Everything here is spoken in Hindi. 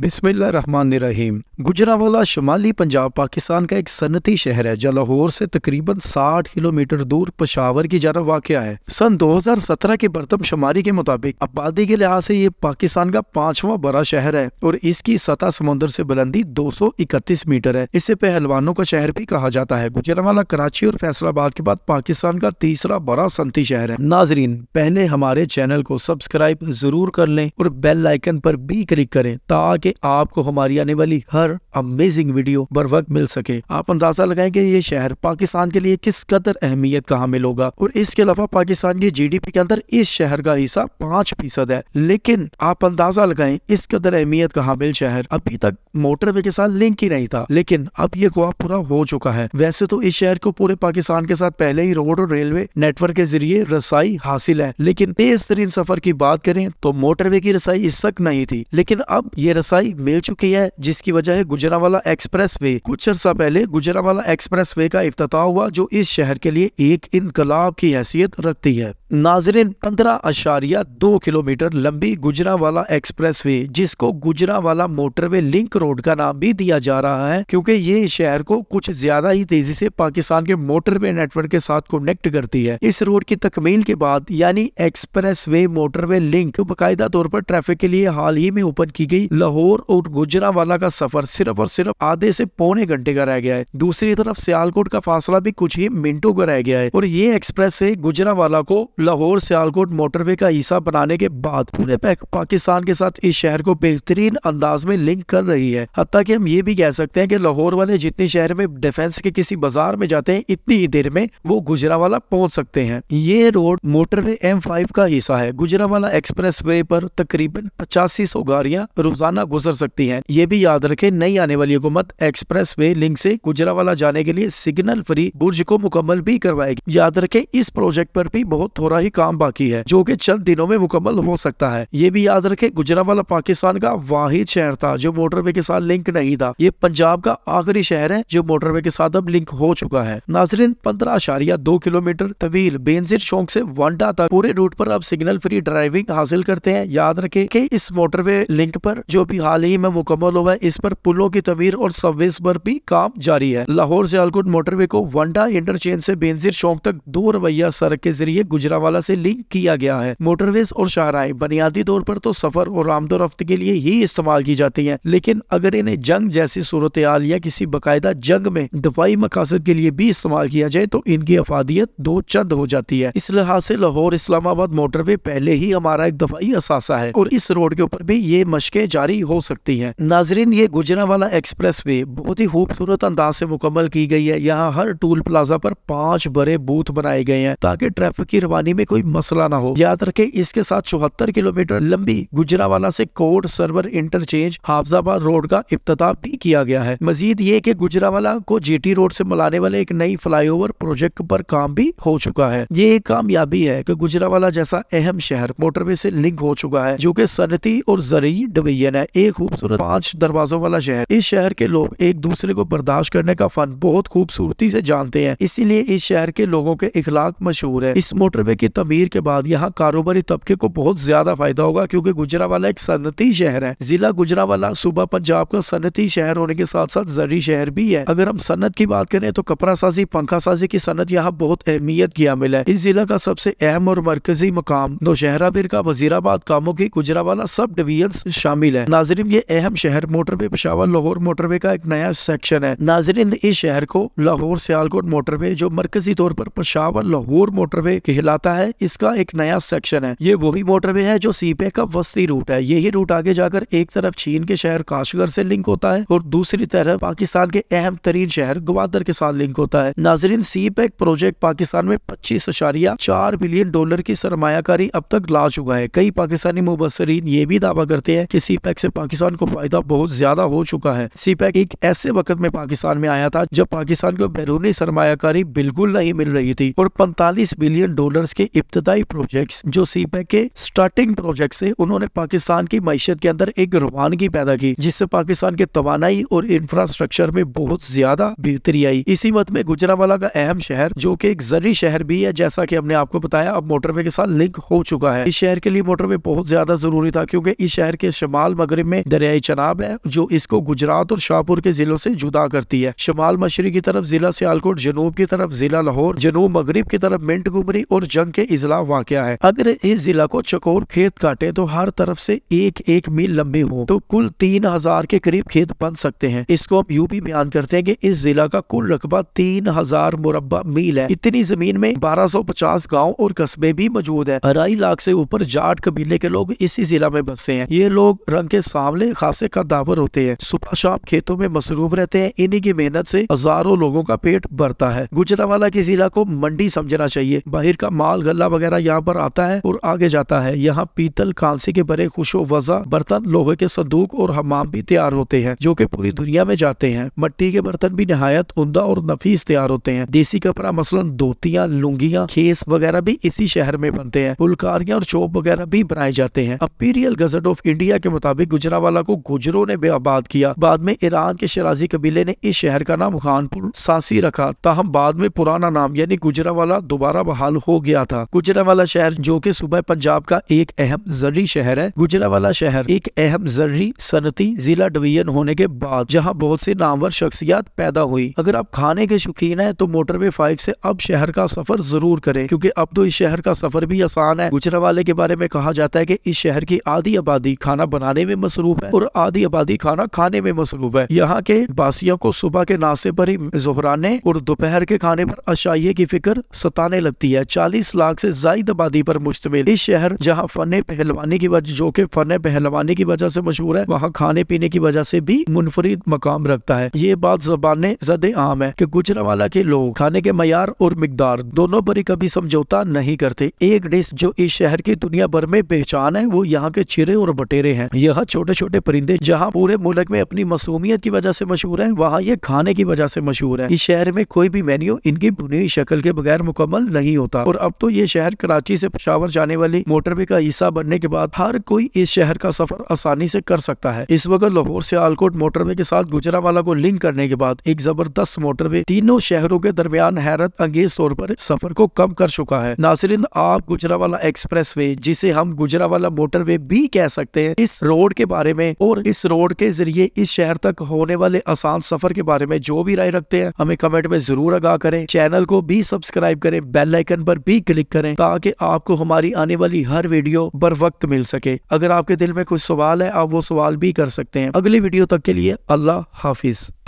बिस्मिल्लाम गुजरावाला शुमाली पंजाब पाकिस्तान का एक सनती शहर है जो लाहौर से तकरीबन 60 किलोमीटर दूर पशावर की जरा वाक़ है सन 2017 के बर्तम शुमारी के मुताबिक आबादी के लिहाज से ये पाकिस्तान का पांचवा बड़ा शहर है और इसकी सतह समुद्र से बुलंदी 231 मीटर है इसे पहलवानों का शहर भी कहा जाता है गुजरावाला कराची और फैसलाबाद के बाद पाकिस्तान का तीसरा बड़ा सनती शहर है नाजरीन पहले हमारे चैनल को सब्सक्राइब जरूर कर लें और बेल आइकन पर भी क्लिक करें ताकि ताकि आपको हमारी आने वाली हर अमेजिंग वीडियो बर वक्त मिल सके आप अंदाजा लगाए कि ये शहर पाकिस्तान के लिए किस कदर अहमियत का हामिल होगा और इसके अलावा पाकिस्तान की जीडीपी के अंदर इस शहर का हिस्सा पांच फीसद है लेकिन आप अंदाजा लगाए इस कदर अहमियत का हामिल शहर अभी तक मोटरवे के साथ लिंक ही नहीं था लेकिन अब ये ख्वाब पूरा हो चुका है वैसे तो इस शहर को पूरे पाकिस्तान के साथ पहले ही रोड और रेलवे नेटवर्क के जरिए रसाई हासिल है लेकिन तेज तरीन सफर की बात करें तो मोटरवे की रसाई इस तक नहीं थी लेकिन अब ये रसाई रसाई मिल चुकी है जिसकी वजह है गुजरावाला एक्सप्रेस वे कुछ अर्सा पहले गुजरावाला एक्सप्रेस वे का इफ्त हुआ जो इस शहर के लिए एक इनकलाब की हैसियत रखती है नाजरीन पंद्रह अशारिया दो किलोमीटर लंबी गुजरावाला एक्सप्रेस वे जिसको गुजरावाला मोटरवे लिंक रोड का नाम भी दिया जा रहा है क्योंकि ये शहर को कुछ ज्यादा ही तेजी से पाकिस्तान के मोटरवे नेटवर्क के साथ कनेक्ट करती है इस रोड की तकमील के बाद यानी एक्सप्रेस वे मोटरवे लिंक बाकायदा तौर पर ट्रैफिक के लिए हाल ही में ओपन की गई लाहौर लाहौर और गुजरावाला का सफर सिर्फ और सिर्फ आधे से पौने घंटे का रह गया है दूसरी तरफ सियालकोट का फासला भी कुछ ही मिनटों का रह गया है और ये एक्सप्रेस वे गुजरावाला को लाहौर सियालकोट मोटरवे का हिस्सा बनाने के बाद पूरे पाकिस्तान के साथ इस शहर को बेहतरीन अंदाज में लिंक कर रही है हत्या की हम ये भी कह सकते हैं की लाहौर वाले जितने शहर में डिफेंस के किसी बाजार में जाते हैं इतनी ही देर में वो गुजरावाला पहुंच सकते हैं ये रोड मोटरवे एम फाइव का हिस्सा है गुजरावाला एक्सप्रेस वे पर तकरीबन पचासी सौ गाड़िया रोजाना ना गुजर सकती है ये भी याद रखे नई आने वाली हुकूमत एक्सप्रेस वे लिंक से गुजरावाला जाने के लिए सिग्नल फ्री बुर्ज को मुकम्मल भी करवाएगी याद रखे इस प्रोजेक्ट पर भी बहुत थोड़ा ही काम बाकी है जो की चंद दिनों में मुकम्मल हो सकता है ये भी याद रखे गुजरावाला पाकिस्तान का वाहिद शहर था जो मोटरवे के साथ लिंक नहीं था ये पंजाब का आखिरी शहर है जो मोटरवे के साथ अब लिंक हो चुका है नाजरीन पंद्रह अशारिया दो किलोमीटर तवील बेनजिर चौक से वांडा तक पूरे रूट पर अब सिग्नल फ्री ड्राइविंग हासिल करते हैं याद रखें कि इस मोटरवे लिंक पर जो भी भी हाल ही में मुकम्मल हुआ है इस पर पुलों की तमीर और सर्विस पर भी काम जारी है लाहौर से अलकुट मोटरवे को वंडा इंटरचेंज से बेनजीर चौक तक दो रवैया सड़क के जरिए गुजरावाला से लिंक किया गया है मोटरवेज और शाहराएं बुनियादी तौर पर तो सफर और आमदो रफ्त के लिए ही इस्तेमाल की जाती है लेकिन अगर इन्हें जंग जैसी सूरत हाल या किसी बाकायदा जंग में दफाई मकासद के लिए भी इस्तेमाल किया जाए तो इनकी अफादियत दो चंद हो जाती है इस लिहाज से लाहौर इस्लामाबाद मोटरवे पहले ही हमारा एक दफाई असासा है और इस रोड के ऊपर भी ये मशकें जारी हो सकती है नाजरीन ये गुजरावाला एक्सप्रेस वे बहुत ही खूबसूरत अंदाज से मुकम्मल की गई है यहाँ हर टूल प्लाजा पर पांच बड़े बूथ बनाए गए हैं ताकि ट्रैफिक की रवानी में कोई मसला ना हो याद रखे इसके साथ चौहत्तर किलोमीटर लंबी गुजरावाला से कोट सर्वर इंटरचेंज हाफजाबाद रोड का इब्तः भी किया गया है मजीद ये की गुजरावाला को जेटी रोड ऐसी मिलाने वाले एक नई फ्लाईओवर प्रोजेक्ट पर काम भी हो चुका है ये एक कामयाबी है की गुजरावाला जैसा अहम शहर मोटरवे से लिंक हो चुका है जो की सनती और जरिए डिवीजन है एक खूबसूरत पांच दरवाजों वाला शहर इस शहर के लोग एक दूसरे को बर्दाश्त करने का फन बहुत खूबसूरती से जानते हैं इसीलिए इस शहर के लोगों के इखलाक मशहूर है इस मोटरवे की तमीर के बाद यहाँ कारोबारी तबके को बहुत ज्यादा फायदा होगा क्योंकि गुजरावाला एक सनती शहर है जिला गुजरावाला सुबह पंजाब का सनती शहर होने के साथ साथ जरी शहर भी है अगर हम सन्नत की बात करें तो कपड़ा साजी पंखा साजी की सन्नत यहाँ बहुत अहमियत की अमिल है इस जिला का सबसे अहम और मरकजी मकाम नौशहरा बिर का वजीराबाद कामों की गुजरावाला सब डिवीजन शामिल है नाजरीन ये अहम शहर मोटरवे पेशावर लाहौर मोटरवे का एक नया सेक्शन है नाजरीन इस शहर को लाहौर सियालकोट मोटरवे जो मरकजी तौर पर पेशावर लाहौर मोटरवे कहलाता है इसका एक नया सेक्शन है ये वही मोटरवे है जो सीपे का वस्ती रूट है यही रूट आगे जाकर एक तरफ चीन के शहर काशगर से लिंक होता है और दूसरी तरफ पाकिस्तान के अहम तरीन शहर ग्वादर के साथ लिंक होता है नाजरीन सी पैक प्रोजेक्ट पाकिस्तान में पच्चीस अशारिया चार बिलियन डॉलर की सरमायाकारी अब तक ला चुका है कई पाकिस्तानी मुबसरीन ये भी दावा करते हैं कि सी पैक से पाकिस्तान को फायदा बहुत ज्यादा हो चुका है सी पैक e एक ऐसे वक्त में पाकिस्तान में आया था जब पाकिस्तान को बैरूनी सरमाकारी बिल्कुल नहीं मिल रही थी और 45 बिलियन डॉलर्स के इब्तदाई प्रोजेक्ट्स जो सी पैक e के स्टार्टिंग प्रोजेक्ट थे उन्होंने पाकिस्तान की मैशत के अंदर एक रवानगी पैदा की जिससे पाकिस्तान के तोानाई और इंफ्रास्ट्रक्चर में बहुत ज्यादा बेहतरी आई इसी वक्त में गुजरावाला का अहम शहर जो की एक जरी शहर भी है जैसा की हमने आपको बताया अब मोटरवे के साथ लिंक हो चुका है इस शहर के लिए मोटरवे बहुत ज्यादा जरूरी था क्योंकि इस शहर के शमाल मगरब में दरियाई चनाब है जो इसको गुजरात और शाहपुर के जिलों से जुदा करती है शमाल मशरक की तरफ जिला सियालकोट जनूब की तरफ जिला लाहौर जनूब मगरब की तरफ मिंट गुमरी और जंग के इजला वाक़ है अगर इस जिला को चकोर खेत काटे तो हर तरफ से एक एक मील लंबी हो तो कुल तीन हजार के करीब खेत बन सकते हैं इसको हम यूपी बयान करते हैं कि इस जिला का कुल रकबा तीन हजार मुरबा मील है इतनी जमीन में 1250 गांव और कस्बे भी मौजूद है अढ़ाई लाख से ऊपर जाट कबीले के लोग इसी जिला में बसते हैं ये लोग रंग के सांवले खासे का दावर होते हैं सुबह शाम खेतों में मसरूफ रहते हैं इन्हीं की मेहनत से हजारों लोगों का पेट भरता है गुजरावाला के जिला को मंडी समझना चाहिए बाहर का माल गला वगैरह यहाँ पर आता है और आगे जाता है यहाँ पीतल कांसे के बड़े खुशो वजा बर्तन लोहे के संदूक और हमाम भी तैयार होते हैं जो की पूरी दुनिया में जाते हैं मट्टी के बर्तन भी नहायत उमदा और नफीस तैयार होते हैं देसी कपड़ा मसलन धोतियाँ लुंगिया खेस वगैरह भी इसी शहर में बनते हैं फुलकारियाँ और चौप वगैरह भी बनाए जाते हैं अपीरियल गजट ऑफ इंडिया के मुताबिक गुजरावाला को गुजरों ने बेआबाद किया बाद में ईरान के शराजी कबीले ने इस शहर का नाम खानपुर सांसी रखा तहम बाद में पुराना नाम यानी गुजरावाला दोबारा बहाल हो गया था गुजरावाला शहर जो की सुबह पंजाब का एक अहम जर्री शहर है गुजरावाला शहर एक अहम जर्री सनती जिला डिवीजन होने के बाद जहाँ बहुत सी नामवर शख्सियात पैदा हुई अगर आप खाने के शौकीन है तो मोटरवे फाइव ऐसी अब शहर का सफर जरूर करे क्यूँकी अब तो इस शहर का सफर भी आसान है गुजरावाले के बारे में कहा जाता है कि इस शहर की आधी आबादी खाना बनाने में मसरूफ है और आधी आबादी खाना खाने में मसरूफ है यहाँ के बासियों को सुबह के नाश्ते पर ही जोहराने और दोपहर के खाने पर अशाइये की फिक्र सताने लगती है चालीस लाख से जायद आबादी पर मुश्तमिल इस शहर जहाँ फने पहलवानी की वजह जो कि फने पहलवानी की वजह से मशहूर है वहाँ खाने पीने की वजह से भी मुनफरद मकाम रखता है ये बात जबान जद आम है की गुजरावाला के लोग खाने के मैार और मकदार दोनों पर ही कभी समझौता नहीं करते एक डिश जो इस शहर की दुनिया भर में पहचान है वो यहाँ के चिरे और बटेरे हैं यह छोटे छोटे परिंदे जहाँ पूरे मुल्क में अपनी मसूमियत की वजह से मशहूर है वहाँ ये खाने की वजह से मशहूर है इस शहर में कोई भी मेन्यू इनकी बुनी शक्ल के बगैर मुकम्मल नहीं होता और अब तो ये शहर कराची से पशावर जाने वाली मोटरवे का हिस्सा बनने के बाद हर कोई इस शहर का सफर आसानी से कर सकता है इस वक्त लाहौर से आलकोट मोटरवे के साथ गुजरावाला को लिंक करने के बाद एक जबरदस्त मोटरवे तीनों शहरों के दरमियान हैरत अंगेज तौर पर सफर को कम कर चुका है नासरीन आप गुजरावाला एक्सप्रेस वे जिसे हम गुजरावाला मोटरवे भी कह सकते हैं इस रोड के के बारे में और इस रोड के जरिए इस शहर तक होने वाले आसान सफर के बारे में जो भी राय रखते हैं हमें कमेंट में जरूर आगा करें चैनल को भी सब्सक्राइब करें बेल आइकन पर भी क्लिक करें ताकि आपको हमारी आने वाली हर वीडियो बर वक्त मिल सके अगर आपके दिल में कुछ सवाल है आप वो सवाल भी कर सकते हैं अगली वीडियो तक के लिए अल्लाह हाफिज